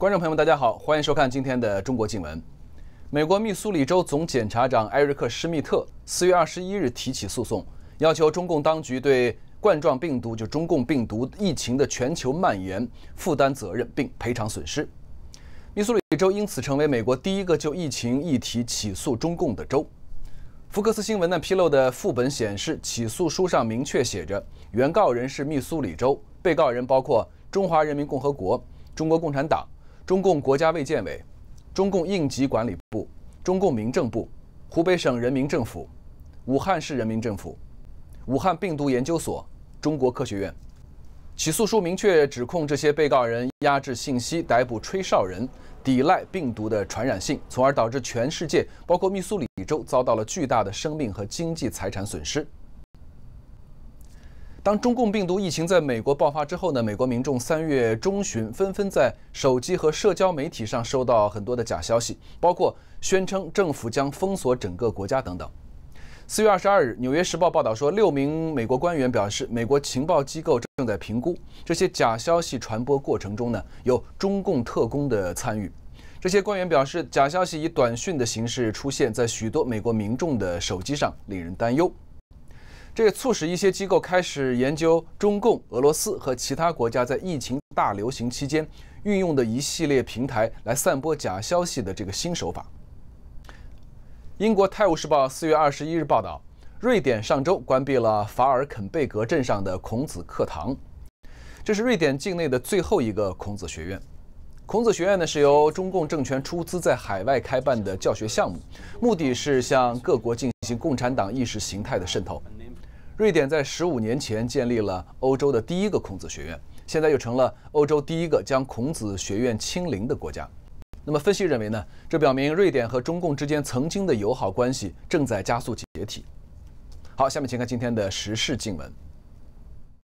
观众朋友们，大家好，欢迎收看今天的中国新闻。美国密苏里州总检察长埃瑞克·施密特四月二十一日提起诉讼，要求中共当局对冠状病毒就中共病毒疫情的全球蔓延负担责任并赔偿损失。密苏里州因此成为美国第一个就疫情议题起诉中共的州。福克斯新闻呢披露的副本显示，起诉书上明确写着，原告人是密苏里州，被告人包括中华人民共和国、中国共产党。中共国家卫健委、中共应急管理部、中共民政部、湖北省人民政府、武汉市人民政府、武汉病毒研究所、中国科学院起诉书明确指控这些被告人压制信息、逮捕吹哨人、抵赖病毒的传染性，从而导致全世界，包括密苏里州，遭到了巨大的生命和经济财产损失。当中共病毒疫情在美国爆发之后呢，美国民众三月中旬纷纷在手机和社交媒体上收到很多的假消息，包括宣称政府将封锁整个国家等等。四月二十二日，《纽约时报》报道说，六名美国官员表示，美国情报机构正在评估这些假消息传播过程中呢有中共特工的参与。这些官员表示，假消息以短讯的形式出现在许多美国民众的手机上，令人担忧。这也促使一些机构开始研究中共、俄罗斯和其他国家在疫情大流行期间运用的一系列平台来散播假消息的这个新手法。英国《泰晤士报》四月二十一日报道，瑞典上周关闭了法尔肯贝格镇上的孔子课堂，这是瑞典境内的最后一个孔子学院。孔子学院呢是由中共政权出资在海外开办的教学项目，目的是向各国进行共产党意识形态的渗透。瑞典在十五年前建立了欧洲的第一个孔子学院，现在又成了欧洲第一个将孔子学院清零的国家。那么，分析认为呢？这表明瑞典和中共之间曾经的友好关系正在加速解体。好，下面请看今天的时事新闻。